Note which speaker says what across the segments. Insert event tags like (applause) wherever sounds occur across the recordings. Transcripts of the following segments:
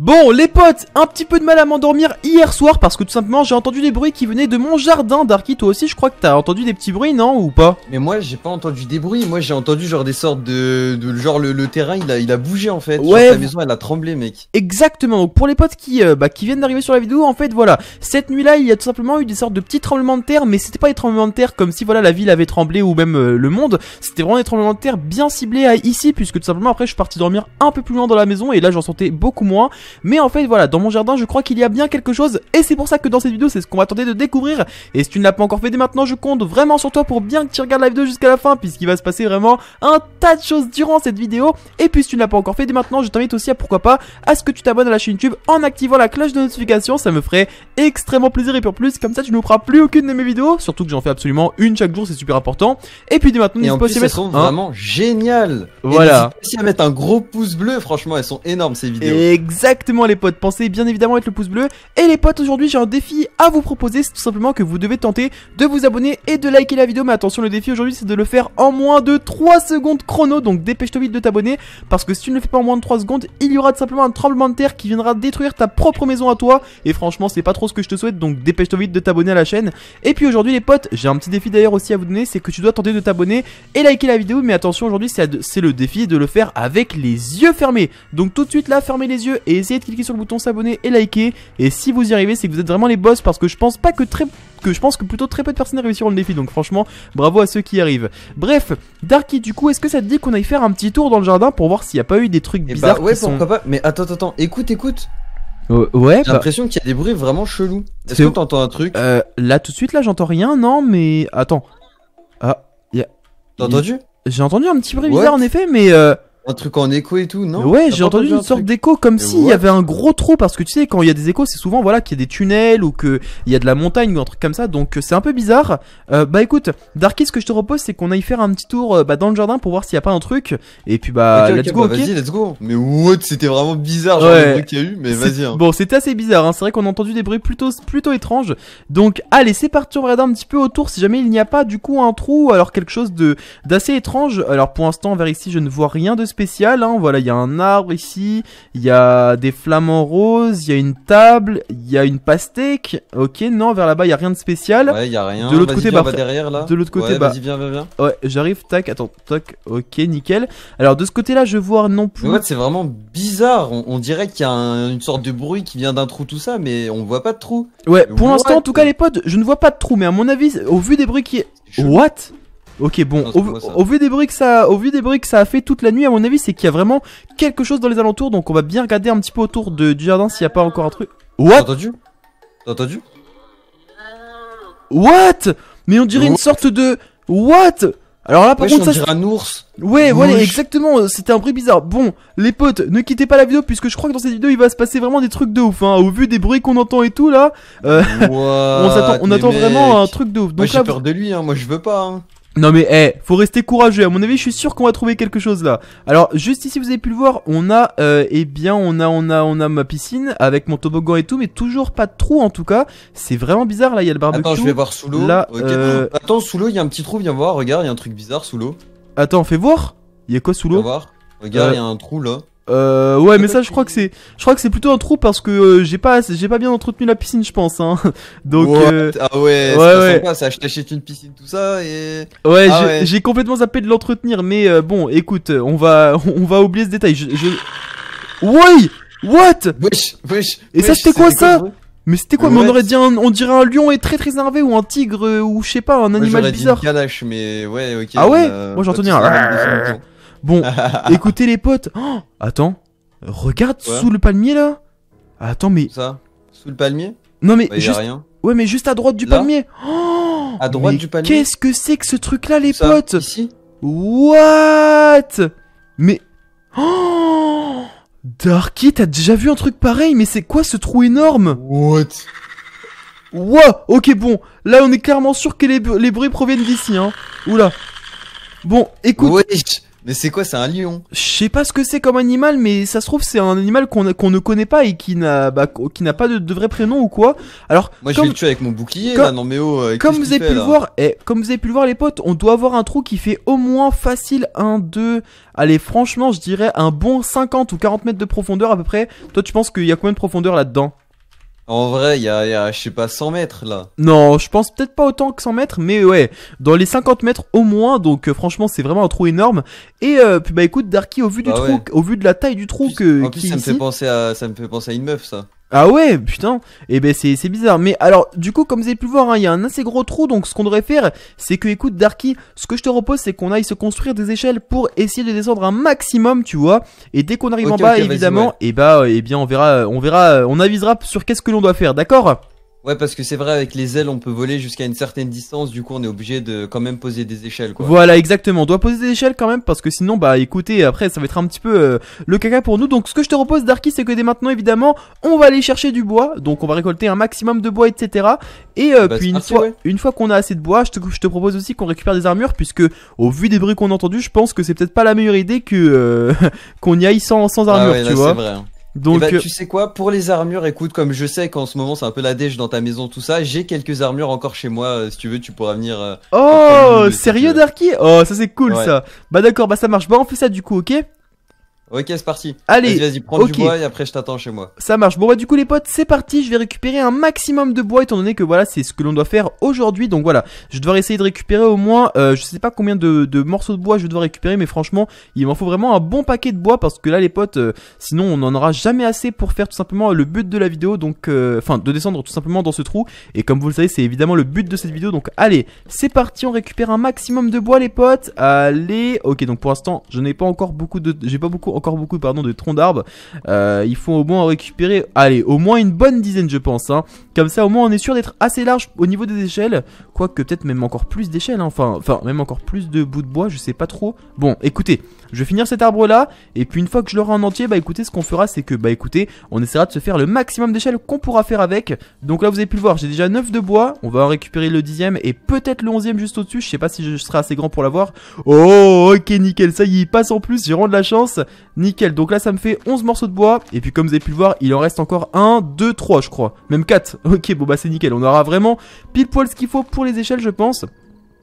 Speaker 1: Bon, les potes, un petit peu de mal à m'endormir hier soir parce que tout simplement j'ai entendu des bruits qui venaient de mon
Speaker 2: jardin. Darky, toi aussi, je crois que t'as entendu des petits bruits, non ou pas Mais moi, j'ai pas entendu des bruits. Moi, j'ai entendu genre des sortes de, genre le, terrain, il a, il a bougé en fait. Ouais. maison, elle a tremblé, mec.
Speaker 1: Exactement. Donc pour les potes qui, euh, bah, qui viennent d'arriver sur la vidéo, en fait, voilà, cette nuit-là, il y a tout simplement eu des sortes de petits tremblements de terre, mais c'était pas des tremblements de terre comme si voilà la ville avait tremblé ou même euh, le monde. C'était vraiment des tremblements de terre bien ciblés à ici, puisque tout simplement après, je suis parti dormir un peu plus loin dans la maison et là, j'en sentais beaucoup moins. Mais en fait voilà, dans mon jardin je crois qu'il y a bien quelque chose et c'est pour ça que dans cette vidéo c'est ce qu'on va tenter de découvrir. Et si tu ne l'as pas encore fait dès maintenant, je compte vraiment sur toi pour bien que tu regardes la vidéo jusqu'à la fin puisqu'il va se passer vraiment un tas de choses durant cette vidéo. Et puis si tu ne l'as pas encore fait dès maintenant, je t'invite aussi à pourquoi pas à ce que tu t'abonnes à la chaîne YouTube en activant la cloche de notification, ça me ferait extrêmement plaisir et pour plus comme ça tu ne feras plus aucune de mes vidéos, surtout que j'en fais absolument une chaque jour, c'est super important. Et puis dès maintenant, n'hésite pas plus, sont vraiment génial. Voilà. Et à mettre un gros pouce bleu, franchement, elles sont énormes ces vidéos. Exactement. Exactement les potes, pensez bien évidemment à mettre le pouce bleu. Et les potes, aujourd'hui j'ai un défi à vous proposer, c'est tout simplement que vous devez tenter de vous abonner et de liker la vidéo. Mais attention, le défi aujourd'hui c'est de le faire en moins de 3 secondes chrono, donc dépêche-toi vite de t'abonner, parce que si tu ne le fais pas en moins de 3 secondes, il y aura tout simplement un tremblement de terre qui viendra détruire ta propre maison à toi. Et franchement, c'est pas trop ce que je te souhaite, donc dépêche-toi vite de t'abonner à la chaîne. Et puis aujourd'hui les potes, j'ai un petit défi d'ailleurs aussi à vous donner, c'est que tu dois tenter de t'abonner et liker la vidéo. Mais attention, aujourd'hui c'est le défi de le faire avec les yeux fermés. Donc tout de suite là, fermez les yeux et essayez de cliquer sur le bouton s'abonner et liker. Et si vous y arrivez, c'est que vous êtes vraiment les boss parce que je pense pas que très que je pense que plutôt très peu de personnes réussiront le défi. Donc franchement, bravo à ceux qui arrivent. Bref, Darky, du coup, est-ce que ça te dit qu'on aille faire un petit tour dans le jardin pour voir s'il n'y a pas eu des trucs eh bizarres bah, Ouais, pourquoi pas. Mais attends, attends, écoute, écoute. Euh, ouais. J'ai bah- l'impression qu'il y a des bruits vraiment chelous. Est-ce que t'entends un truc euh, Là, tout de suite, là, j'entends rien. Non, mais attends. Ah, y a... T'as entendu J'ai entendu un petit bruit bizarre en effet,
Speaker 2: mais. Euh... Un truc en écho et tout, non Ouais, j'ai entendu une sorte
Speaker 1: d'écho comme s'il y avait un gros trou parce que tu sais quand il y a des échos, c'est souvent voilà qu'il y a des tunnels ou que il y a de la montagne ou un truc comme ça. Donc euh, c'est un peu bizarre. Euh, bah écoute, Darky, ce que je te propose c'est qu'on aille faire un petit tour euh, bah, dans le jardin pour voir s'il y a pas un truc et puis bah let's go. Bah, ok Vas-y,
Speaker 2: Mais what, c'était vraiment bizarre genre le truc qu'il y a eu, mais vas-y. Hein.
Speaker 1: Bon, c'était assez bizarre hein. c'est vrai qu'on a entendu des bruits plutôt plutôt étranges. Donc allez, c'est parti, on regarde un petit peu autour si jamais il n'y a pas du coup un trou alors quelque chose de d'assez étrange. Alors pour l'instant, vers ici, je ne vois rien de spécial. Hein. Voilà, il y a un arbre ici, il y a des flamants roses, il y a une table, il y a une pastèque. Ok, non, vers là-bas, il y a rien de spécial. Ouais, il n'y a rien. De l'autre côté, bah, derrière là. De l'autre côté, ouais, bah. vas-y, Viens, viens, viens. Ouais, j'arrive. Tac, attends, toc, Ok, nickel. Alors de ce côté-là, je vois non plus. c'est vraiment bizarre.
Speaker 2: On, dirait qu'il y a une sorte de bruit qui vient d'un trou, tout ça, mais on ne voit pas de trou. Ouais. Pour l'instant, en tout
Speaker 1: cas, les potes, je ne vois pas de trou, mais à mon avis, au vu des bruits qui. What Ok, bon, au, vu des bruits que ça, au vu des bruits ça a fait toute la nuit, à mon avis, c'est qu'il y a vraiment quelque chose dans les alentours. Donc, on va bien regarder un petit peu autour de, du jardin s'il n'y a pas encore un truc.
Speaker 2: What T'as entendu T'as entendu
Speaker 1: What Mais on dirait une sorte de What alors là, par contre, ça. C'est un ours. Ouais, ouais, exactement. C'était un bruit bizarre. Bon, les potes, ne quittez pas la vidéo puisque je crois que dans cette vidéo il va se passer vraiment des trucs de ouf. Hein. Au vu des bruits qu'on entend et tout là, euh, (laughs) on, attend, vraiment un truc de ouf. Moi j'ai peur de lui, hein. Moi je veux pas. Hein. Non mais eh, faut rester courageux. À mon avis, je suis sûr qu'on va trouver quelque chose là. Alors juste ici, vous avez pu le voir, on a, euh, eh bien, on a, on a, on a ma piscine avec mon toboggan et tout, mais toujours pas de trou en tout cas. C'est vraiment bizarre là. Il y a le barbecue. Attends, je vais voir sous l'eau. Là, euh, attends, sous l'eau, il y a un petit trou. Viens voir, regarde, il y a un truc bizarre sous l'eau. Attends, fait voir. Il y a quoi sous l'eau Regarde, il y a un trou là. Euh, ouais, mais ça, je crois que c'est, je crois que c'est plutôt un trou parce que euh, j'ai pas, j'ai pas bien entretenu la piscine, je pense. Hein. (laughs) Donc, euh, ah ouais, ouais, ouais.
Speaker 2: ça, je une piscine, tout ça et. Ah ouais, j'ai,
Speaker 1: complètement zappé de l'entretenir, mais euh, bon, écoute, on va, on va oublier ce détail. Je, Oui, what? Wesh,
Speaker 2: wesh, et ça, c'était quoi ça?
Speaker 1: Mais c'était quoi mais on aurait dit un, on dirait un lion est très très énervé ou un tigre ou je sais pas un animal ouais, bizarre.
Speaker 2: Dit une calache mais ouais, ok. Ah ouais, moi moi j'entendais un.
Speaker 1: Bon, (laughs) écoutez les potes. Oh, attends, regarde sous le palmier là. Attends, mais. Ça Sous le palmier Non, mais. Bah, juste... rien. Ouais, mais juste à droite du palmier. à oh, droite du palmier. Qu'est-ce que c'est que ce truc là, les potes Ici What Mais. Oh Darky, t'as déjà vu un truc pareil, mais c'est quoi ce trou énorme What Wow Ok, bon, là on est clairement sûr que les, bruits proviennent d'ici, hein. Oula. Bon, écoute.
Speaker 2: Mais c'est quoi, c'est un lion
Speaker 1: Je sais pas ce que c'est comme animal, mais ça se trouve c'est un animal qu'on qu'on ne connaît pas et qui n'a bah, qui n'a pas de, vrai prénom ou quoi. Alors moi j'ai je vais le tuer avec mon bouclier là, non mais oh. comme vous avez pu le voir, et eh, comme vous avez pu le voir les potes, on doit avoir un trou qui fait au moins facile 1, 2, allez franchement je dirais un bon 50 ou 40 mètres de profondeur à peu près. Toi tu penses qu'il y
Speaker 2: a combien de profondeur là-dedans en vrai, il y, a, je sais pas, 100 mètres là.
Speaker 1: Non, je pense peut-être pas autant que 100 mètres, mais ouais, dans les 50 mètres au moins, donc euh, franchement, c'est vraiment un trou énorme. Et euh, puis bah écoute, Darky, au vu du bah trou, au vu de la taille du trou que.
Speaker 2: penser à, ça me fait penser à une meuf ça.
Speaker 1: Ah ouais, putain. Et eh ben c'est bizarre. Mais alors, du coup, comme vous avez pu le voir, hein, il y a un assez gros trou. Donc, ce qu'on devrait faire, c'est que, écoute, Darky, ce que je te propose c'est qu'on aille se construire des échelles pour essayer de descendre un maximum, tu vois. Et dès qu'on arrive en bas, évidemment, et eh bah, ben, eh bien, on verra, on verra, on avisera sur qu'est-ce que l'on doit faire, d'accord
Speaker 2: Ouais, parce que c'est vrai, avec les ailes, on peut voler jusqu'à une certaine distance, du coup, on est obligé de quand même poser des échelles, quoi. Voilà,
Speaker 1: exactement. On doit poser des échelles quand même, parce que sinon, bah, écoutez, après, ça va être un petit peu euh, le caca pour nous. Donc, ce que je te propose, Darky, c'est que dès maintenant, évidemment, on va aller chercher du bois. Donc, on va récolter un maximum de bois, etc. Et euh, bah, puis, une, fois, qu'on a assez de bois, je te, propose aussi qu'on récupère des armures, puisque, au vu des bruits qu'on a entendus, je pense que c'est peut-être pas la meilleure idée que euh, (laughs) qu'on y aille sans, sans ah armure, ouais, tu hein. Donc, eh ben, euh, tu sais
Speaker 2: quoi, pour les armures, écoute, comme je sais qu'en ce moment c'est un peu la dèche dans ta maison, tout ça, j'ai quelques armures encore chez moi. Euh, si tu veux, tu pourras venir. Euh, oh, sérieux,
Speaker 1: Darky Oh, ça c'est cool ça. Bah d'accord, bah ça marche. Bah on fait ça du coup, ok
Speaker 2: Ok, c'est parti. Allez, vas-y, prends du bois et après je t'attends chez moi.
Speaker 1: Ça marche. Bon bah du coup les potes, c'est parti. Je vais récupérer un maximum de bois étant donné que voilà c'est ce que l'on doit faire aujourd'hui. Donc voilà, je vais devoir essayer de récupérer au moins, euh, je sais pas combien de, morceaux de bois je vais devoir récupérer, mais franchement il m'en faut vraiment un bon paquet de bois parce que là les potes, euh, sinon on n'en aura jamais assez pour faire tout simplement le but de la vidéo. Donc euh, enfin de descendre tout simplement dans ce trou. Et comme vous le savez, c'est évidemment le but de cette vidéo. Donc allez, c'est parti. On récupère un maximum de bois les potes. Allez, ok. Donc pour l'instant je n'ai pas encore beaucoup de, j'ai pas beaucoup encore beaucoup pardon, de troncs d'arbres. Euh, il faut au moins en récupérer, allez, au moins une bonne dizaine, je pense. Hein. Comme ça, au moins, on est sûr d'être assez large au niveau des échelles. Quoique, peut-être même encore plus d'échelles. Hein. Enfin, enfin, même encore plus de bouts de bois, je sais pas trop. Bon, écoutez, je vais finir cet arbre-là. Et puis, une fois que je l'aurai en entier, bah écoutez, ce qu'on fera, c'est que, bah écoutez, on essaiera de se faire le maximum d'échelles qu'on pourra faire avec. Donc là, vous avez pu le voir, j'ai déjà 9 de bois. On va en récupérer le dixième et peut-être le onzième juste au-dessus. Je sais pas si je serai assez grand pour l'avoir. Oh, ok, nickel, ça y passe en plus, j'ai vraiment de la chance. Nickel, donc là ça me fait 11 morceaux de bois. Et puis comme vous avez pu le voir, il en reste encore 1, 2, 3 je crois. Même 4. (laughs) Ok, bon bah c'est nickel. On aura vraiment pile poil ce qu'il faut pour les échelles je pense.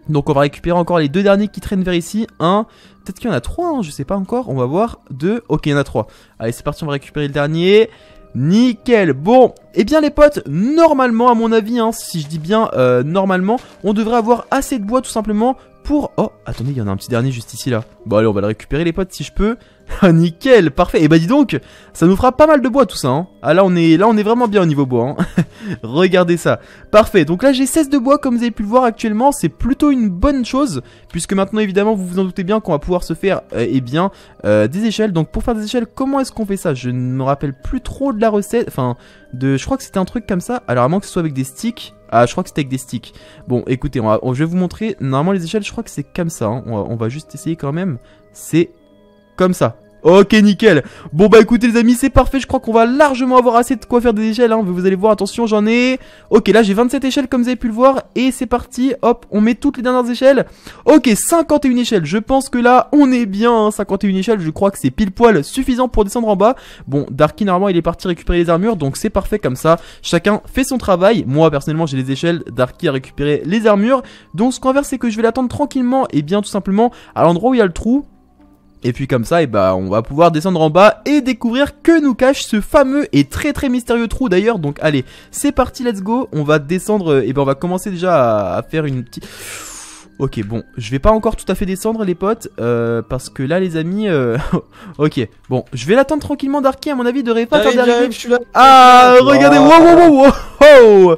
Speaker 1: Donc on va récupérer encore les deux derniers qui traînent vers ici. Un, peut-être qu'il y en a trois, hein, je sais pas encore. On va voir. Deux, ok il y en a trois. Allez c'est parti, on va récupérer le dernier. Nickel, bon, et eh bien les potes, normalement à mon avis, hein, si je dis bien euh, normalement, on devrait avoir assez de bois tout simplement pour... Oh, attendez, il y en a un petit dernier juste ici là. Bon allez, on va le récupérer les potes si je peux. (laughs) Ah, nickel, parfait. Et eh bah ben, dis donc, ça nous fera pas mal de bois tout ça. Hein ah là on est là on est vraiment bien au niveau bois. Hein (laughs) Regardez ça. Parfait. Donc là j'ai 16 de bois comme vous avez pu le voir actuellement, c'est plutôt une bonne chose puisque maintenant évidemment vous vous en doutez bien qu'on va pouvoir se faire euh, eh bien euh, des échelles. Donc pour faire des échelles, comment est-ce qu'on fait ça Je ne me rappelle plus trop de la recette, enfin de je crois que c'était un truc comme ça. Alors à moins que ce soit avec des sticks, ah, je crois que c'était avec des sticks. Bon, écoutez, on va, je vais vous montrer. Normalement, les échelles, je crois que c'est comme ça. Hein. on, va, juste essayer quand même. C'est comme ça. Ok, nickel. Bon, bah écoutez, les amis, c'est parfait. Je crois qu'on va largement avoir assez de quoi faire des échelles. Hein. Vous allez voir, attention, j'en ai. Ok, là j'ai 27 échelles comme vous avez pu le voir. Et c'est parti. Hop, on met toutes les dernières échelles. Ok, 51 échelles. Je pense que là, on est bien. 51 hein. échelles, je crois que c'est pile poil suffisant pour descendre en bas. Bon, Darky, normalement, il est parti récupérer les armures. Donc c'est parfait comme ça. Chacun fait son travail. Moi, personnellement, j'ai les échelles. Darky a récupéré les armures. Donc ce qu'on va faire, c'est que je vais l'attendre tranquillement. Et bien, tout simplement, à l'endroit où il y a le trou. Et puis comme ça, et eh ben, on va pouvoir descendre en bas et découvrir que nous cache ce fameux et très très mystérieux trou d'ailleurs. Donc allez, c'est parti, let's go. On va descendre, euh, et ben, on va commencer déjà à, faire une petite... (sniffs) Ok, bon, je vais pas encore tout à fait descendre les potes, euh, parce que là les amis, euh, (laughs) ok, bon, je vais l'attendre tranquillement Darky, à mon avis, de pas Ah, regardez, wow, wow, wow,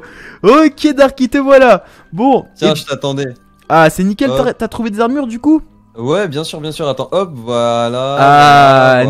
Speaker 1: ok Darky, te voilà. Bon. Tiens, je t'attendais. Ah, c'est nickel,
Speaker 2: t'as trouvé des armures du coup Ouais, bien sûr, bien sûr. Attends, hop, voilà.
Speaker 1: Ah,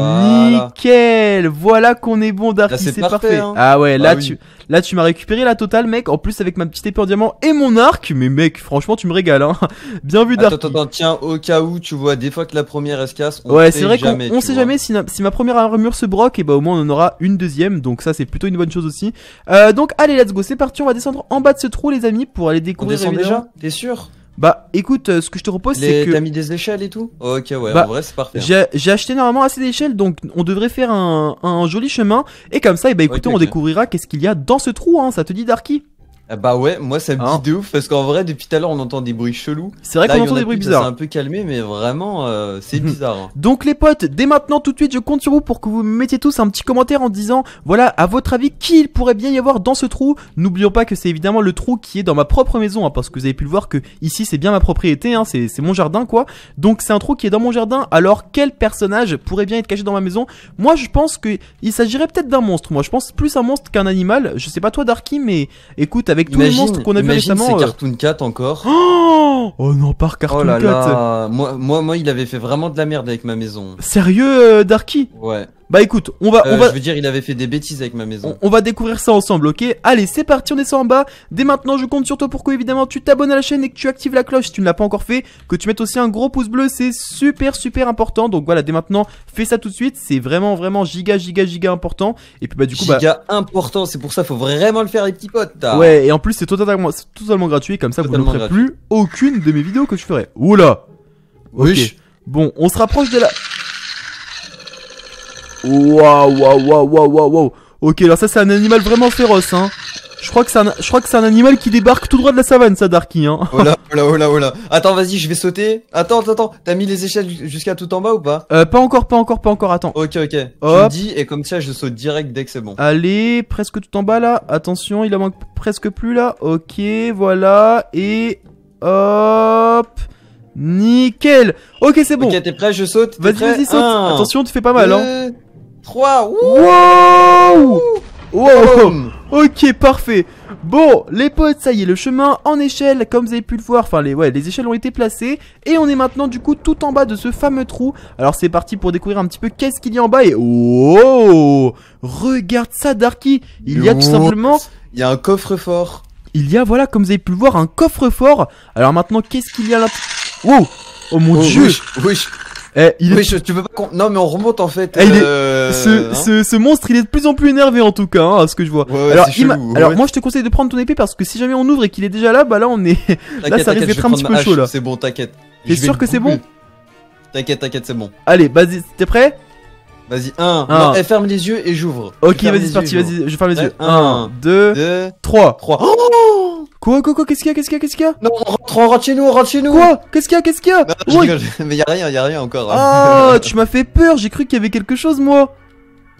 Speaker 1: nickel. Voilà qu'on est bon, Darky, c'est parfait. Hein. Ah ouais, bah là tu, là tu m'as récupéré la totale, mec. En plus avec ma petite épée en diamant et mon arc. Mais mec, franchement, tu me régales. Hein. (laughs)
Speaker 2: Bien vu, Darky. Attends, attends, tiens, au cas où, tu vois, des fois que la première se casse, on ouais, c'est vrai on sait
Speaker 1: jamais si, ma première armure se broque, et bah au moins on en aura une deuxième. Donc ça, c'est plutôt une bonne chose aussi. Euh, donc allez, let's go, c'est parti. On va descendre en bas de ce trou, les amis, pour aller découvrir. On descend déjà. T'es sûr? Bah écoute, euh, ce que je te propose, c'est que. T'as mis des échelles et tout
Speaker 2: Ok, ouais, en bah, vrai, c'est parfait.
Speaker 1: Hein. J'ai acheté normalement assez d'échelles, donc on devrait faire un, joli chemin. Et comme ça, et eh bah ben, écoutez, on découvrira qu'est-ce qu'il y a dans ce trou, hein. Ça te dit, Darky
Speaker 2: ah bah ouais, moi ça me dit hein de ouf parce qu'en vrai depuis tout à l'heure on entend des bruits chelous. C'est vrai qu'on entend des bruits bizarres. un peu calmé mais vraiment euh, c'est mhm. bizarre. Hein.
Speaker 1: Donc les potes, dès maintenant tout de suite je compte sur vous pour que vous mettiez tous un petit commentaire en disant voilà à votre avis qui il pourrait bien y avoir dans ce trou. N'oublions pas que c'est évidemment le trou qui est dans ma propre maison hein, parce que vous avez pu le voir que ici c'est bien ma propriété, c'est mon jardin quoi. Donc c'est un trou qui est dans mon jardin. Alors quel personnage pourrait bien être caché dans ma maison Moi je pense que il s'agirait peut-être d'un monstre. Moi je pense plus un monstre qu'un animal. Je sais pas toi Darky mais écoute avec avec tous les monstres qu'on a vu récemment. C'est euh. Cartoon Cat encore.
Speaker 2: Oh, oh non,
Speaker 1: par Cartoon 4 Cat.
Speaker 2: moi, moi, il avait fait vraiment de la merde avec ma maison.
Speaker 1: Sérieux, euh, Darky
Speaker 2: Ouais. Bah
Speaker 1: écoute, on va, on euh, va. Je
Speaker 2: veux dire, il avait fait des bêtises avec ma maison.
Speaker 1: On, va découvrir ça ensemble, ok Allez, c'est parti, on descend en bas. Dès maintenant, je compte sur toi pour que évidemment tu t'abonnes à la chaîne et que tu actives la cloche si tu ne l'as pas encore fait. Que tu mettes aussi un gros pouce bleu, c'est super super important. Donc voilà, dès maintenant, fais ça tout de suite. C'est vraiment vraiment giga giga giga important. Et puis bah du coup, bah giga important. C'est pour ça, faut vraiment le faire les petits potes. Ouais, et en plus c'est totalement totalement gratuit. Comme ça, vous ne ferez plus aucune de mes vidéos que je ferai. Oula. Ok. Bon, on se rapproche de la. Waouh, waouh, waouh, waouh, waouh. Ok, alors ça c'est un animal vraiment féroce, hein. Je crois que c'est un, je crois que c'est un animal qui débarque tout droit de la savane, ça, Darky,
Speaker 2: hein. Oh là, (laughs) oh, oh, oh là, Attends, vas-y, je vais sauter. Attends, attends, T'as mis les échelles jusqu'à tout en bas ou pas euh, Pas encore, pas encore, pas encore. Attends. Ok, ok. Hop. dis et comme ça, je saute direct dès que c'est bon. Allez,
Speaker 1: presque tout en bas là. Attention, il en manque presque plus là. Ok, voilà et hop. Nickel. Ok, c'est bon. Ok, t'es prêt Je saute. Vas-y, vas-y, saute. Attention, tu fais pas mal, hein. 3. Wow Ok, parfait. Bon, les potes, ça y est, le chemin en échelle, comme vous avez pu le voir, enfin les, ouais, les échelles ont été placées, et on est maintenant du coup tout en bas de ce fameux trou. Alors c'est parti pour découvrir un petit peu qu'est-ce qu'il y a en bas, et wow, Regarde ça, Darky Il y a tout simplement... Il y a un coffre-fort. Il y a, voilà, comme vous avez pu le voir, un coffre-fort. Alors maintenant, qu'est-ce qu'il y a là Wow Oh mon oh, dieu wesh, eh, tu veux pas Non, mais on remonte en fait. Eh, euh, hein. ce, monstre, il est de plus en plus énervé en tout cas, hein, à ce que je vois. alors, moi, je te conseille de prendre ton épée parce que si jamais on ouvre et qu'il est déjà là, bah là, on est.
Speaker 2: (laughs) là, ça risque d'être un petit peu chaud là. C'est bon, t'inquiète. T'es sûr que c'est bon T'inquiète, t'inquiète, c'est bon. Allez, vas-y, t'es prêt Vas-y, 1. Eh, ferme les yeux et j'ouvre. Ok, vas-y, c'est parti, vas-y, je ferme les yeux. 1, 2, 3. 3.
Speaker 1: Quoi, quoi, quoi, qu'est-ce qu'il y a, qu'est-ce qu'il y a, qu'est-ce qu'il y a Non, on rentre, rentre chez nous, on rentre chez nous Quoi Qu'est-ce qu'il y a, qu'est-ce qu'il y a non, il
Speaker 2: (laughs) mais y a rien, y a rien encore. Oh, Ah, (laughs) tu m'as fait peur, j'ai cru qu'il y avait quelque chose, moi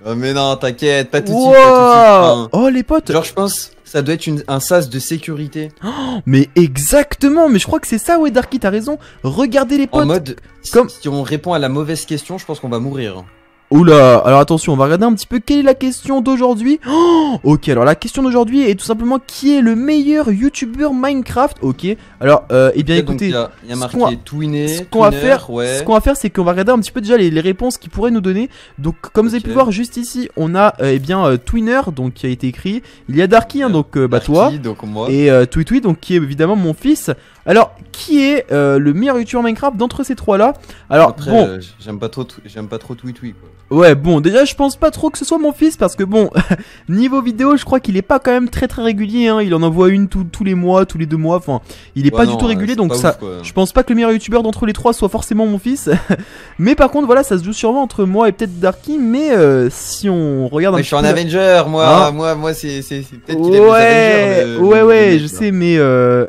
Speaker 2: Oh, mais non, t'inquiète, pas tout de suite, pas tout de suite. Hein. Oh, les potes Genre, je pense, ça doit être un sas de sécurité. Oh, mais exactement, mais je crois que c'est ça, ouais, Darky, t'as raison. Regardez les potes. En mode, Comme... si, si on répond à la mauvaise question, je pense qu'on va mourir.
Speaker 1: Oula, alors attention, on va regarder un petit peu quelle est la question d'aujourd'hui. Oh, ok, alors la question d'aujourd'hui est tout simplement qui est le meilleur youtubeur Minecraft Ok, alors, euh, eh bien écoutez, il y, a, y a ce qu'on va, ce qu'on va faire, ce qu'on va faire, c'est qu'on va regarder un petit peu déjà les, réponses qu'il pourrait nous donner. Donc, comme vous avez pu voir juste ici, on a et euh, eh bien Twiner, euh, Twinner, donc qui a été écrit. Il y a Darky, hein, donc euh, bah toi, donc et euh, donc qui est évidemment mon fils. Alors, qui est euh, le meilleur youtubeur Minecraft d'entre ces trois-là Alors, bon. Euh,
Speaker 2: j'aime pas trop, j'aime pas trop quoi.
Speaker 1: Ouais, bon, déjà, je pense pas trop que ce soit mon fils parce que bon, (laughs) niveau vidéo, je crois qu'il est pas quand même très très régulier. Hein. Il en envoie une tous les mois, tous les deux mois. Enfin, il est pas du tout régulier, donc ça, je pense pas que le meilleur youtubeur d'entre les trois soit forcément mon fils. (laughs) mais par contre, voilà, ça se joue sûrement entre moi et peut-être Darky. Mais euh, si on regarde, peu. un je suis un Avenger, moi, hein
Speaker 2: moi, moi, c'est peut-être qu'il ouais, ouais,
Speaker 1: ouais, je sais, mais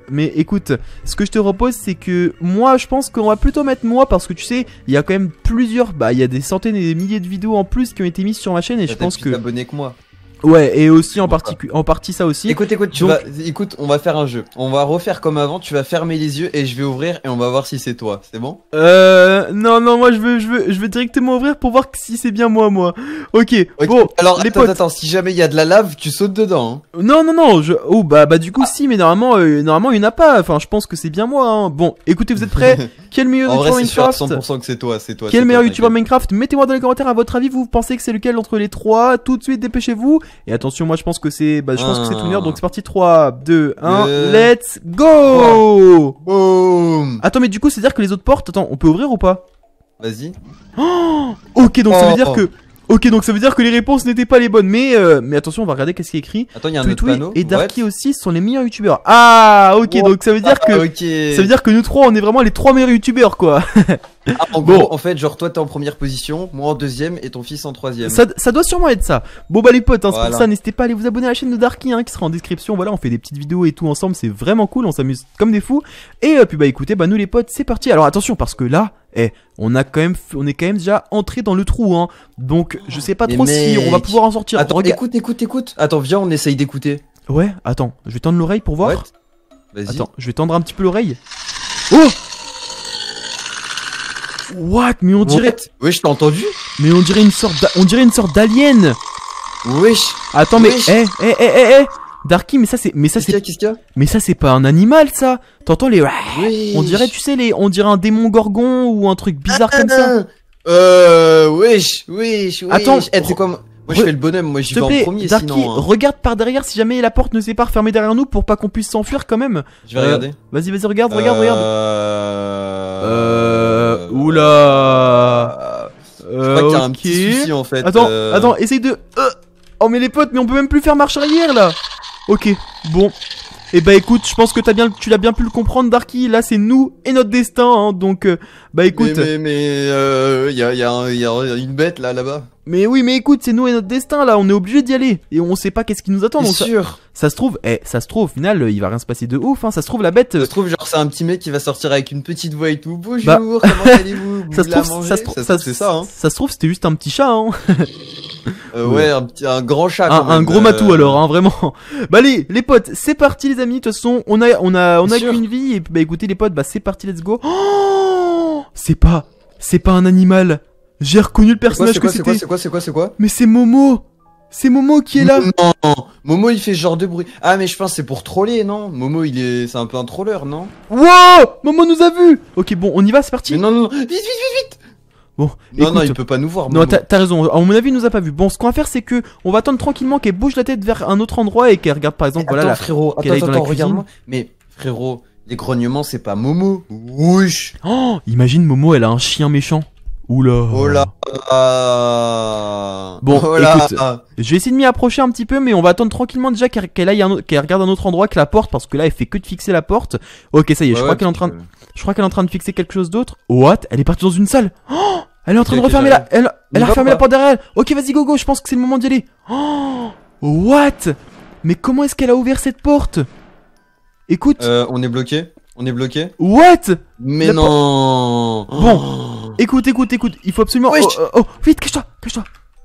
Speaker 1: mais écoute ce que je te propose c'est que moi je pense qu'on va plutôt mettre moi parce que tu sais il y a quand même plusieurs bah il y a des centaines et des milliers de vidéos en plus qui ont été mises sur ma chaîne et bah, je pense que moi Ouais, et aussi en, particulier en partie ça aussi. Écoute, écoute, tu vas...
Speaker 2: écoute, on va faire un jeu. On va refaire comme avant, tu vas fermer les yeux et je vais ouvrir et on va voir si c'est toi. C'est bon
Speaker 1: Euh non non, moi je veux je veux je veux directement ouvrir pour voir si c'est bien moi moi. OK. Bon, alors les attends, potes... attends, si jamais il y a de la lave, tu sautes dedans. Hein. Non non non, je oh bah bah du coup ah. si, mais normalement euh, normalement il n'y en a pas. Enfin, je pense que c'est bien moi hein. Bon, écoutez, vous êtes prêts (laughs) Quel meilleur youtubeur Minecraft 100%
Speaker 2: que c'est toi, c'est toi. Quel meilleur youtubeur
Speaker 1: Minecraft Mettez-moi dans les commentaires à votre avis, vous pensez que c'est lequel entre les trois Tout de suite, dépêchez-vous. Et attention, moi je pense que c'est, bah, je pense que c'est une donc c'est parti 3, 2, 1, let's go! Boom! Attends, mais du coup, c'est à dire que les autres portes, attends, on peut ouvrir ou pas? Vas-y. Oh! ok, donc ça veut dire oh. que, Ok, donc ça veut dire que les réponses n'étaient pas les bonnes. Mais, euh, mais attention, on va regarder qu'est-ce qui est écrit. Attends, il y a un autre panneau. Et Darky aussi sont les meilleurs youtubeurs. Ah, ok, donc ça veut dire ah, que ça veut dire que nous trois, on est vraiment les trois meilleurs youtubeurs, quoi.
Speaker 2: (laughs) Ah, en Gros, en fait, genre toi t'es en première position, moi en deuxième et ton fils en troisième. Ça, doit sûrement être ça. Bon bah les potes, hein, pour ça n'hésitez
Speaker 1: pas à aller vous abonner à la chaîne de Darky hein, qui sera en description. Voilà, on fait des petites vidéos et tout ensemble, c'est vraiment cool, on s'amuse comme des fous. Et euh, puis bah écoutez, bah nous les potes, c'est parti. Alors attention parce que là, eh, on a quand même, on est quand même déjà entré dans le trou, hein. Donc je sais pas trop si on va pouvoir en sortir. Attends, écoute, écoute, écoute. Attends, viens, on essaye d'écouter. Ouais, attends, je vais tendre l'oreille pour voir. Vas-y. attends, je vais tendre un petit peu l'oreille. Oh What Mais on dirait. Wesh, t'as entendu Mais on dirait une sorte, on dirait une sorte d'alien. Wesh Attends, mais eh, eh eh eh eh Darky, mais ça c'est, mais ça c'est, Qu'est-ce qu'il y mais ça c'est pas un animal ça. T'entends les. On dirait, tu sais les, on dirait un démon gorgon ou un truc bizarre comme ça. Ah, ah, ah.
Speaker 2: Euh. Wesh,
Speaker 1: wesh, wesh. Attends. c'est eh, quoi Moi, je fais le
Speaker 2: bonhomme, moi, j'y vais en premier, Darky, hein.
Speaker 1: regarde par derrière si jamais la porte ne s'est pas refermée derrière nous pour pas qu'on puisse s'enfuir quand même. Je vais regarder. Euh, vas-y, vas-y, regarde, regarde, regarde. Euh. euh Oula euh, Je crois qu'il y a un euh, souci en fait. Attends, euh. attends, essaye de... Euh. oh mais les potes, mais on peut même plus faire marche arrière là Ok, bon, et eh bah ben, écoute, je pense que as bien, tu l'as bien pu le comprendre, Darky. Là, c'est nous et notre destin. Hein. donc, euh, bah écoute. Mais
Speaker 2: mais, mais euh, y, a,
Speaker 1: y a une bête là là-bas. Mais oui, mais écoute, c'est nous et notre destin là. On est obligé d'y aller et on sait pas qu'est-ce qui nous attend. Donc sûr. Ça, se trouve, eh, ça se trouve. Au final, il va rien se passer de ouf. Hein. Ça se trouve, la bête. Ça euh, se trouve, genre c'est un petit mec qui va sortir avec une petite voix et tout. Bonjour, bah, comment allez-vous (laughs) ça, se trouve, ça se trouve, hein. ça, se trouve, c'était juste un petit chat. Hein. (laughs)
Speaker 2: Euh, ouais, un, grand chat. un, gros matou euh. alors,
Speaker 1: hein, vraiment. (laughs) Bah allez, les potes, c'est parti les amis. De toute façon, on a, on a, on a qu'une vie. Et bah écoutez les potes, bah c'est parti, let's go. (gasps) c'est pas, c'est pas un animal.
Speaker 2: J'ai reconnu le personnage que c'était. C'est quoi, c'est quoi, c'est quoi, Mais c'est Momo. C'est Momo qui est là. Non, Momo il fait genre de bruit. Ah mais je pense c'est pour troller, non Momo il est, c'est un peu un troller, non Wow Momo nous a vu. Ok, bon, on y va, c'est parti. non, non, vite, vite, vite, vite.
Speaker 1: Bon, non, non, il peut pas nous voir. Non, t'as, raison. À mon avis, il nous a pas vu. Bon, ce qu'on va faire, c'est que on va attendre tranquillement qu'elle bouge la
Speaker 2: tête vers un autre endroit et qu'elle regarde, par exemple, voilà, la, frérot, attends, attends, Mais frérot, les grognements, c'est pas Momo. Ouch. Oh,
Speaker 1: imagine Momo, elle a un chien méchant. Oula. Oh
Speaker 2: bon, oh écoute, je vais essayer de m'y approcher un petit peu, mais
Speaker 1: on va attendre tranquillement déjà qu'elle aille un, qu'elle regarde un autre endroit que la porte, parce que là, elle fait que de fixer la porte. Ok, ça y est, je crois qu'elle est en train, de, je crois qu'elle est en train de fixer quelque chose d'autre. What Elle est partie dans une salle. Oh elle est en train de refermer la. Elle, a refermé la porte derrière elle. Ok, vas-y, go go je pense que c'est le moment d'y aller. Oh What Mais comment est-ce qu'elle a ouvert cette porte Écoute. Euh,
Speaker 2: on est bloqué. On est bloqué.
Speaker 1: What Mais non oh. Bon. Écoute, écoute, écoute. Il faut absolument. Oh, oh, oh, vite, cache-toi, cache-toi,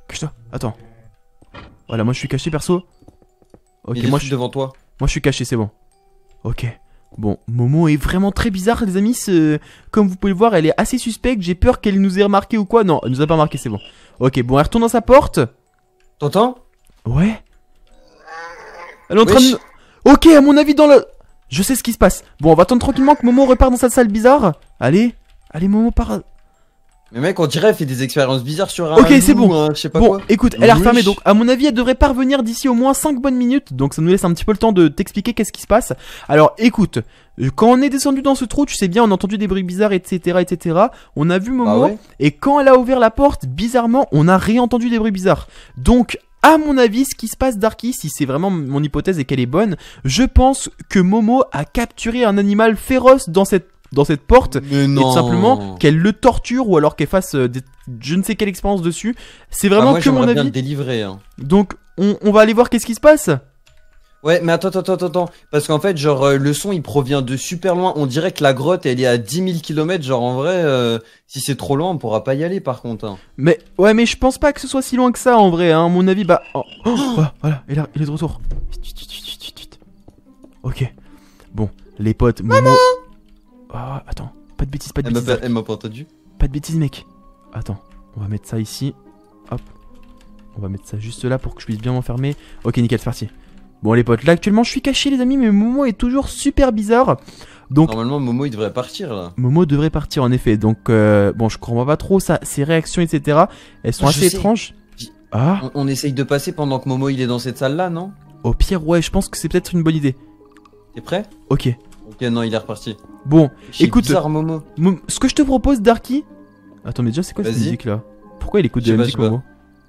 Speaker 1: cache-toi. Attends. Voilà, moi je suis caché perso. Ok, moi je suis devant toi. Moi je suis caché, c'est bon. Ok. Bon, Momo est vraiment très bizarre, les amis. Comme vous pouvez le voir, elle est assez suspecte. J'ai peur qu'elle nous ait remarqué ou quoi. Non, elle nous a pas remarqué, c'est bon. Ok, bon, elle retourne dans sa porte. T'entends Ouais. Euh, elle est en train de... Ok, à mon avis, dans le... Je sais ce qui se passe. Bon, on va attendre tranquillement que Momo repart dans sa salle bizarre. Allez, allez, Momo, part...
Speaker 2: Mais mec, on dirait elle fait des expériences bizarres sur un. Ok, c'est bon. Hein, je pas bon, écoute, elle a refermé donc. À mon avis, elle devrait parvenir d'ici au
Speaker 1: moins 5 bonnes minutes. Donc ça nous laisse un petit peu le temps de t'expliquer qu'est-ce qui se passe. Alors écoute, quand on est descendu dans ce trou, tu sais bien, on a entendu des bruits bizarres, etc., etc. On a vu Momo. Bah et quand elle a ouvert la porte, bizarrement, on a réentendu des bruits bizarres. Donc à mon avis, ce qui se passe, Darky, si c'est vraiment mon hypothèse et qu'elle est bonne, je pense que Momo a capturé un animal féroce dans cette dans cette porte et tout simplement qu'elle le torture ou alors qu'elle fasse euh,
Speaker 2: je ne sais quelle expérience dessus. C'est vraiment ah, que mon avis. Hein. Donc on, va aller voir qu'est-ce qui se passe. Ouais, mais attends, attends, attends, attends. Parce qu'en fait, genre, euh, le son, il provient de super loin. On dirait que la grotte, elle est à 10 000 km. Genre, en vrai, euh, si c'est trop loin, on pourra pas y aller, par contre. Hein.
Speaker 1: Mais, ouais, mais je pense pas que ce soit si loin que ça, en vrai. Hein. mon avis, bah... Oh, oh, oh, voilà, il, est de retour. Ok. Bon, les potes, Momo...
Speaker 2: Ah, attends, pas de bêtises, pas de bêtises. elle m'a pas entendu.
Speaker 1: Pas de bêtises, mec. Attends, on va mettre ça ici. Hop. On va mettre ça juste là pour que je puisse bien m'enfermer. Ok, nickel, c'est parti. Bon, les potes, là actuellement je suis caché, les amis, mais Momo est toujours super bizarre. Donc,
Speaker 2: Normalement, Momo il devrait partir là.
Speaker 1: Momo devrait partir en effet. Donc, euh, bon, je comprends pas trop ça, ses réactions, etc. Elles sont assez étranges.
Speaker 2: Ah, On, on essaye de passer pendant que Momo il est dans cette salle là, non au pire, ouais, je pense que c'est peut-être une bonne idée. T'es prêt Ok, eh non, il est reparti.
Speaker 1: Bon, écoute. Bizarre, Momo. ce que je te propose, Darky. Attends, mais déjà, c'est quoi cette musique là Pourquoi il écoute de la musique, Momo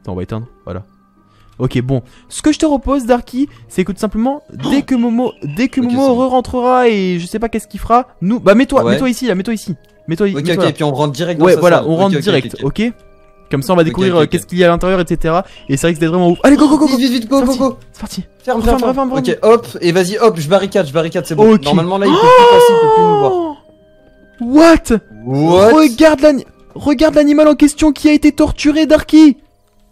Speaker 1: Attends, on va éteindre. Voilà. Ok, bon. Ce que je te propose, Darky, c'est écoute simplement, dès que Momo, dès que Momo re rentrera et je sais pas qu'est-ce qu'il fera, nous, bah mets-toi, mets-toi ici, là, mets-toi ici, mets-toi Ok, ici. ok, et puis on rentre direct dans Ouais, voilà, on rentre direct, ok comme ça, on va découvrir euh, qu'est-ce qu'il y a à l'intérieur, etc. Et c'est vrai que c'est vraiment ouf. Allez, go, go, go,
Speaker 2: go. Vite, vite, go, go, go. C'est parti. Ferme, ferme, ferme, Ok, hop, et vas-y, hop, je barricade, je barricade, c'est bon. Normalement, là, il peut plus passer, il peut plus nous voir.
Speaker 1: What, What Regarde l'animal. Regarde en question qui
Speaker 2: a été torturé, Darky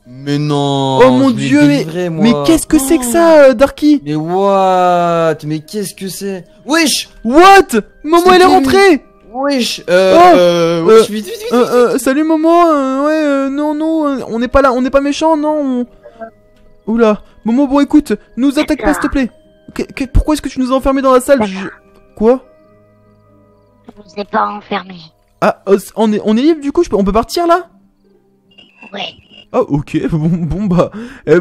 Speaker 2: Mais non Oh mon dieu, mais, mais qu'est-ce que c'est que ça, euh, Darky Mais what Mais qu'est-ce que c'est Wesh What Maman, est elle est rentrée Wesh, euh, salut maman, euh,
Speaker 1: ouais, euh, non, non, euh, on n'est pas là, on n'est pas méchant, non. Oula, Momo, bon, écoute, nous attaque pas, s'il te plaît. pourquoi est-ce que tu nous as enfermés dans la salle Quoi
Speaker 2: Je vous ai pas enfermé.
Speaker 1: Ah, on est, on est libre du coup, on peut partir là Ouais. Ah ok, (laughs) bon, bon bah. Eh,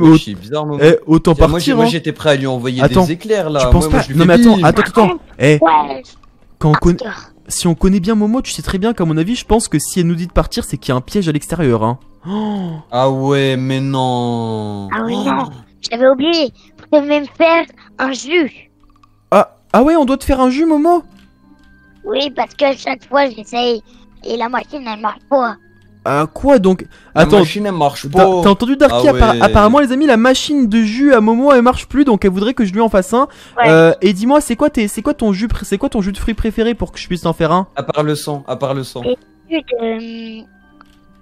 Speaker 1: eh autant partir. Moi hein. j'étais prêt à lui
Speaker 2: envoyer des éclairs là. Tu penses pas je Non mais attends, attends, attends. Eh,
Speaker 1: quand ah, si on connaît bien Momo, tu sais très bien qu'à mon avis, je pense que si elle nous dit de partir, c'est qu'il y a un piège à l'extérieur.
Speaker 2: Hein. (gasps) ah ouais, mais non. Ah oui, non, j'avais oublié. Vous devez me faire un jus. Ah, ah ouais,
Speaker 1: on doit te faire un jus, Momo
Speaker 2: Oui, parce que chaque fois j'essaye et la machine elle marche pas.
Speaker 1: Ah quoi donc Attends, la machine marche pas. T'as entendu Darky ah Apparemment les amis, la machine de jus à Momo elle marche plus, donc elle voudrait que je lui en fasse un. Euh, et dis-moi, c'est quoi c'est quoi ton jus, c'est quoi ton jus de fruits préféré pour que je puisse en faire un À part le sang, à part le sang.
Speaker 2: Euh,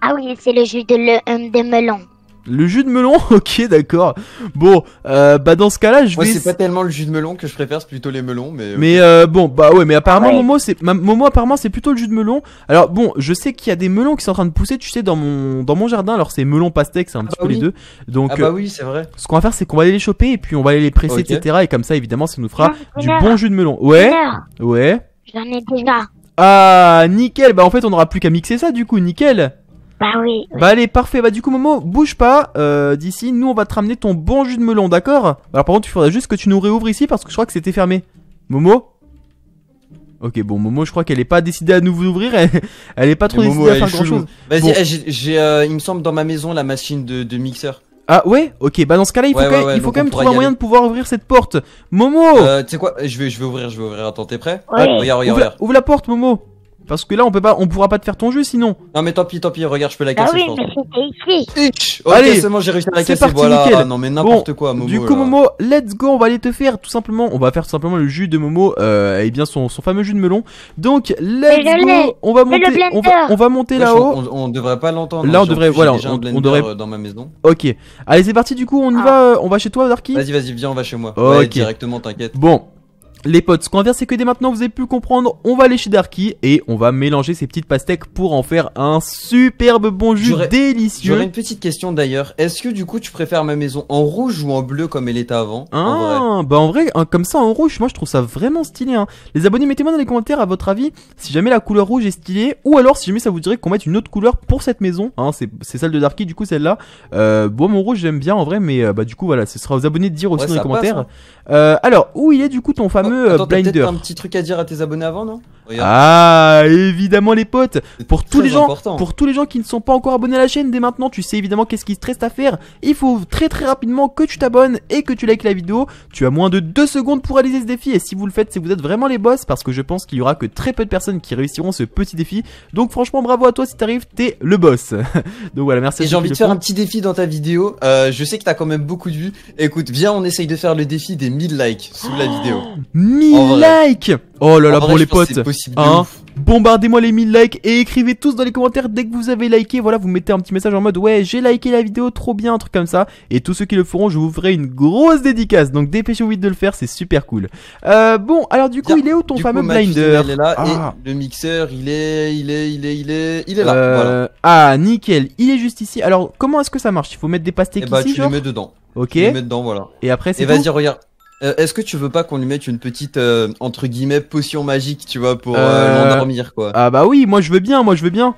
Speaker 2: ah oui, c'est le jus de, le, euh, de melon.
Speaker 1: Le jus de melon, (laughs) ok, d'accord. Bon, euh, bah dans ce cas-là, je vais c'est pas
Speaker 2: tellement le jus de melon que je préfère, c'est plutôt les melons, mais. Mais
Speaker 1: euh, bon, bah ouais, mais apparemment mon Momo, c'est Momo apparemment c'est plutôt le jus de melon. Alors bon, je sais qu'il y a des melons qui sont en train de pousser, tu sais, dans mon dans mon jardin. Alors c'est melon pastèque, c'est un ah petit bah peu les deux. Donc. Ah euh, bah oui, c'est vrai. Ce qu'on va faire, c'est qu'on va aller les choper et puis on va aller les presser, etc. Et comme ça, évidemment, ça nous fera du bon jus de melon. Ouais. Ouais. J'en Ah nickel. Bah en fait, on n'aura plus qu'à mixer ça, du coup, nickel. Bah oui, Bah allez, parfait. Bah du coup, Momo, bouge pas euh, d'ici. Nous, on va te ramener ton bon jus de melon, d'accord Alors par contre, il faudra juste que tu nous réouvres ici parce que je crois que c'était fermé. Momo Ok, bon, Momo, je crois qu'elle est pas décidée à nous ouvrir. Elle, elle est pas trop décidée à faire grand chose. Vas-y,
Speaker 2: eh, euh, il me semble, dans ma maison, la machine de, mixeur. Ah ouais
Speaker 1: Ok, bah dans ce cas-là, il faut, quand, même trouver un moyen
Speaker 2: de pouvoir ouvrir cette porte. Momo euh, Tu sais quoi je vais, je vais ouvrir, je vais ouvrir. Attends, t'es prêt Regarde, regarde, regarde. Ouvre la porte, Momo. Parce que là, on peut pas, on pourra pas te faire ton jeu sinon. Non, mais tant pis, tant pis, regarde, je peux la bah casser. Ah oui, ici. Allez, c'est j'ai réussi à Parti, Nickel. Ah non, mais
Speaker 1: n'importe quoi, Momo. Du coup, Momo, let's go, on va aller te faire tout simplement, on va faire tout simplement le jus de Momo, euh, et bien son, son fameux jus de melon. Donc, let's go, on va monter, on va, on va monter là-haut.
Speaker 2: On, devrait pas l'entendre. Là, on hein, devrait, voilà, on, devrait. Euh, dans ma maison.
Speaker 1: Ok. Allez, c'est parti, du coup, on y ah. va, euh, on va chez toi, Darky. Vas-y, vas-y,
Speaker 2: viens, on va chez moi.
Speaker 1: Ok. directement, t'inquiète. Bon, les potes, ce qu'on va faire c'est que dès maintenant vous avez pu comprendre,
Speaker 2: on va aller chez Darky et on va mélanger ces petites pastèques pour en faire un superbe bon jus délicieux. J'aurais une petite question d'ailleurs, est-ce que du coup tu préfères ma maison en rouge ou en bleu comme elle était avant Ah,
Speaker 1: bah en vrai, hein, comme ça en rouge, moi je trouve ça vraiment stylé. Hein. Les abonnés, mettez-moi dans les commentaires à votre avis si jamais la couleur rouge est stylée ou alors si jamais ça vous dirait qu'on mette une autre couleur pour cette maison. Hein. c'est celle de Darky du coup celle-là. Euh, bon mon rouge j'aime bien en vrai mais euh, bah du coup voilà, ce sera aux abonnés de dire aussi dans les commentaires. Euh, alors, où il est du coup ton fameux... Euh, t'as un
Speaker 2: petit truc à dire à tes abonnés avant, non
Speaker 1: ah, évidemment les potes. Pour tous les gens, pour tous les gens qui ne sont pas encore abonnés à la chaîne dès maintenant, tu sais évidemment qu'est-ce qui te reste à faire. Il faut très très rapidement que tu t'abonnes et que tu likes la vidéo. Tu as moins de deux secondes pour réaliser ce défi et si vous le faites, c'est que vous êtes vraiment les boss parce que je pense qu'il y aura que très peu de personnes qui réussiront ce petit défi. Donc franchement, bravo à toi si t'arrives, t'es le boss. (laughs) Donc voilà, merci.
Speaker 2: Et j'ai envie de faire un petit défi dans ta vidéo. Euh, je sais que t'as quand même beaucoup de vues. Écoute, viens, on essaye de faire le défi des 1000 likes sous la vidéo.
Speaker 1: 1000 (gasps) likes. Oh là là, pour les potes. Hein Bombardez-moi les 1000 likes et écrivez tous dans les commentaires dès que vous avez liké. Voilà, vous mettez un petit message en mode ouais, j'ai liké la vidéo, trop bien, un truc comme ça. Et tous ceux qui le feront, je vous ferai une grosse dédicace. Donc dépêchez-vous de le faire, c'est super cool. Euh, bon, alors du coup, il est où ton fameux blinder est là et ah.
Speaker 2: le mixeur, il est, il est, il est, il est, il est là. Euh,
Speaker 1: ah, nickel, il est juste ici. Alors, comment est-ce que ça marche Il faut mettre des pastèques eh ben, tu les mets dedans.
Speaker 2: Ok. Tu les mets dedans, voilà. Et après, c'est. Et vas-y, regarde. Euh, est-ce que tu veux pas qu'on lui mette une petite euh, entre guillemets potion magique, tu vois, pour euh, l'endormir quoi Ah bah oui, moi je veux
Speaker 1: bien, moi je veux bien.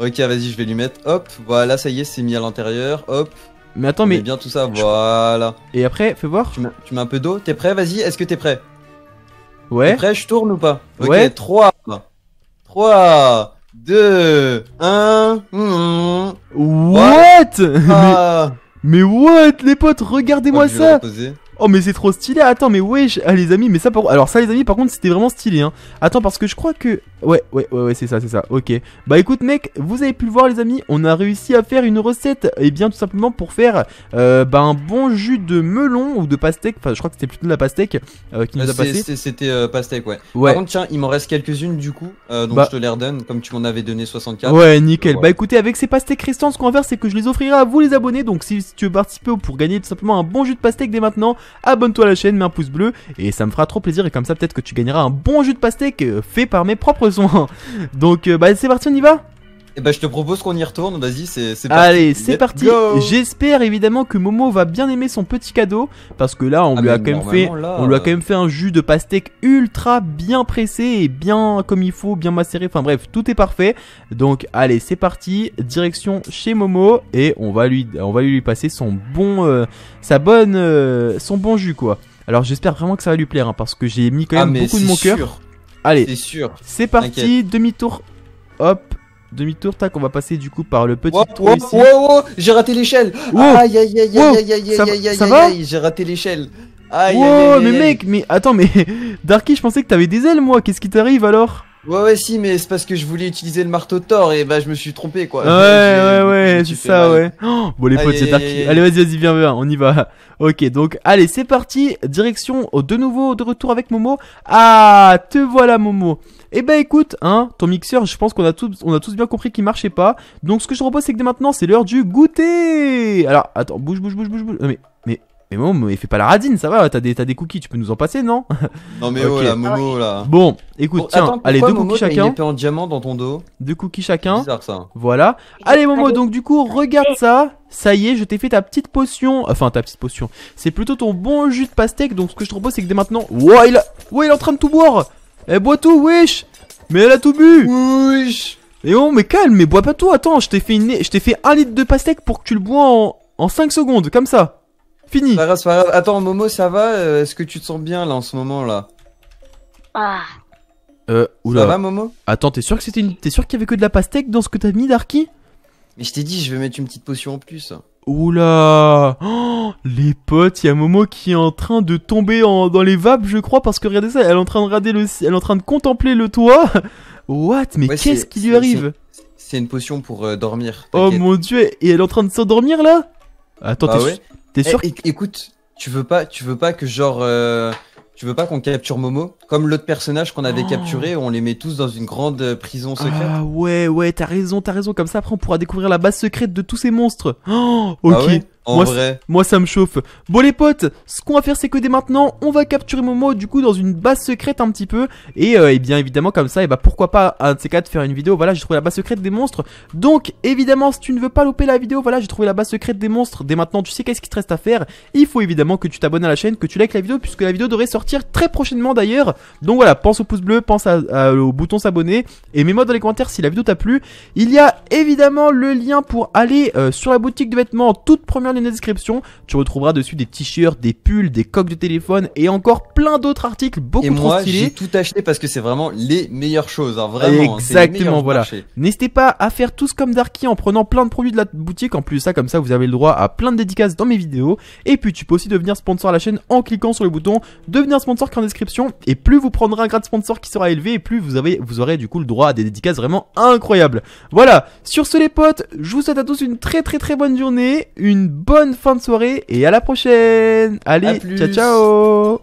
Speaker 2: Ok, vas-y, je vais lui mettre. Hop, voilà, ça y est, c'est mis à l'intérieur. Hop. Mais attends, mais bien tout ça, voilà. Et après, fais voir. Tu mets un peu d'eau. T'es prêt Vas-y. Est-ce que t'es prêt Ouais. T'es prêt Je tourne ou pas ouais. 3 3 2 1
Speaker 1: What ah. (laughs) mais... what les potes, regardez-moi ça. Oh mais c'est trop stylé, attends mais wesh, ah, les amis, mais ça par alors ça les amis par contre c'était vraiment stylé hein. Attends parce que je crois que, ouais ouais ouais, ouais c'est ça c'est ça, ok. Bah écoute mec, vous avez pu le voir les amis, on a réussi à faire une recette, et eh bien tout simplement pour faire euh, bah, un bon jus de melon ou de pastèque, enfin je crois que c'était plutôt de la pastèque euh, qui nous a euh, passé.
Speaker 2: C'était pastèque ouais. Par contre tiens, il m'en reste quelques-unes du coup, donc bah. je te les redonne comme tu m'en avais donné 64. Ouais nickel, bah
Speaker 1: écoutez avec ces pastèques restantes ce qu'on va faire c'est que je les offrirai à vous les abonnés, donc si tu veux participer pour gagner tout simplement un bon jus de pastèque dès maintenant, abonne-toi à la chaîne, mets un pouce bleu et ça me fera trop plaisir et comme ça peut-être que tu gagneras un bon jus de pastèque euh, fait par mes propres soins. (laughs) Donc euh, bah c'est parti, on y va et
Speaker 2: eh bah ben, je te propose qu'on y retourne, vas-y, c'est parti. Allez, c'est parti.
Speaker 1: J'espère évidemment que Momo va bien aimer son petit cadeau parce que là on ah, lui a quand même fait on lui a euh, quand même fait un jus de pastèque ultra bien pressé et bien comme il faut, bien macéré. Enfin bref, tout est parfait. Donc allez, c'est parti, direction chez Momo et on va lui on va lui passer son bon euh, sa bonne euh, son bon jus quoi. Alors j'espère vraiment que ça va lui plaire hein, parce que j'ai mis quand ah, même beaucoup de mon cœur. Allez, c'est sûr. C'est parti, demi-tour. Hop, demi-tour, tac, on va passer du coup par le petit wow, trou wow, ici. Wow, j'ai raté l'échelle. Oh, aïe, aïe, aïe, aïe, oh, aïe, aïe, aïe, aïe, j'ai
Speaker 2: raté l'échelle. Aïe, aïe, aïe, mais mec,
Speaker 1: mais attends, mais (laughs) Darky, je pensais que t'avais des ailes, moi. Qu'est-ce qui t'arrive
Speaker 2: alors Ouais, ouais, si, mais c'est parce que je voulais utiliser le marteau de Thor et bah je me suis trompé quoi. Ouais, ouais, ouais, c'est ça, ouais. Oh, bon, les potes, c'est parti. Allez, vas-y,
Speaker 1: vas-y, viens, viens, on y va. (laughs) Ok, donc, allez, c'est parti. Direction euh, de nouveau de retour avec Momo. Ah, te voilà, Momo. Et eh ben écoute, hein, ton mixeur, je pense qu'on a tous, on a tous bien compris qu'il marchait pas. Donc ce que je te propose, c'est que dès maintenant, c'est l'heure du goûter. Alors, attends, bouge, bouge, bouge, bouge, bouge. mais mais Momo, mais fais pas la radine, ça va, t'as des, t'as des cookies, tu peux nous en passer, non (laughs) Non mais oh là, Momo ah là. Bon, écoute, tiens, allez, deux cookies chacun. Une épée en
Speaker 2: diamant dans ton
Speaker 1: dos. Deux cookies chacun. Bizarre, ça. Voilà. Allez Momo, donc du coup, regarde ça. Ça y est, je t'ai fait ta petite potion. Enfin, ta petite potion. C'est plutôt ton bon jus de pastèque, donc ce que je te propose, c'est que dès maintenant... Ouah, il, ouais, il est en train de tout boire Elle eh, boit tout, wesh Mais elle a tout bu Wesh Mais oh, mais calme, mais bois pas tout, attends, je t'ai fait, une... je t'ai fait un litre de pastèque pour que tu le bois en... en 5 secondes, comme ça Fini. Attends, Momo, ça va euh, Est-ce que tu te sens bien là en ce moment là Ah. Euh, oula. Ça va, Momo Attends, t'es sûr que c'était t'es sûr qu'il y avait que de la pastèque dans ce que t'as mis, Darky Mais je t'ai
Speaker 2: dit, je vais mettre une petite potion en plus.
Speaker 1: Oula oh, Les potes, il y a Momo qui est en train de tomber dans les vapes, je crois, parce que regardez ça, elle est en train de rader le, elle est en train de contempler le toit. (laughs) What Mais qu'est-ce qui lui arrive C'est une potion pour euh, dormir. Oh mon dieu, et elle est en train de s'endormir là Attends, bah t'es T'es eh, sûr
Speaker 2: Écoute, tu veux pas, tu veux pas que genre, euh, tu veux pas qu'on capture Momo comme l'autre personnage qu'on avait oh. capturé, on les met tous dans une grande euh, prison secrète. Ah
Speaker 1: ouais, ouais, t'as raison, t'as raison. Comme ça, après, on pourra découvrir la base secrète de tous ces monstres. Oh, bah ok moi, Moi, ça me chauffe. Bon, les potes, ce qu'on va faire, c'est que dès maintenant, on va capturer Momo, du coup, dans une base secrète un petit peu. Et, euh, eh bien évidemment, comme ça, et eh bah ben, pourquoi pas, un de ces de faire une vidéo. Voilà, j'ai trouvé la base secrète des monstres. Donc, évidemment, si tu ne veux pas louper la vidéo, voilà, j'ai trouvé la base secrète des monstres. Dès maintenant, tu sais qu'est-ce qui te reste à faire. Il faut évidemment que tu t'abonnes à la chaîne, que tu likes la vidéo, puisque la vidéo devrait sortir très prochainement d'ailleurs. Donc voilà, pense au pouce bleu, pense au bouton s'abonner. Et mets-moi dans les commentaires si la vidéo t'a plu. Il y a évidemment le lien pour aller euh, sur la boutique de vêtements, toute première la description. Tu retrouveras dessus des t-shirts, des pulls, des coques de téléphone et encore plein d'autres articles beaucoup et trop stylés. J'ai
Speaker 2: tout acheté parce que c'est vraiment les
Speaker 1: meilleures choses, hein, vraiment. Hein, Exactement, voilà. N'hésitez pas à faire tous comme Darky en prenant plein de produits de la boutique. En plus ça, comme ça, vous avez le droit à plein de dédicaces dans mes vidéos. Et puis tu peux aussi devenir sponsor à la chaîne en cliquant sur le bouton devenir sponsor qui est en description. Et plus vous prendrez un grade sponsor qui sera élevé, et plus vous avez, vous aurez du coup le droit à des dédicaces vraiment incroyables. Voilà. Sur ce les potes, je vous souhaite à tous une très très très bonne journée, une bonne fin de soirée et à la prochaine. Allez, ciao
Speaker 2: ciao.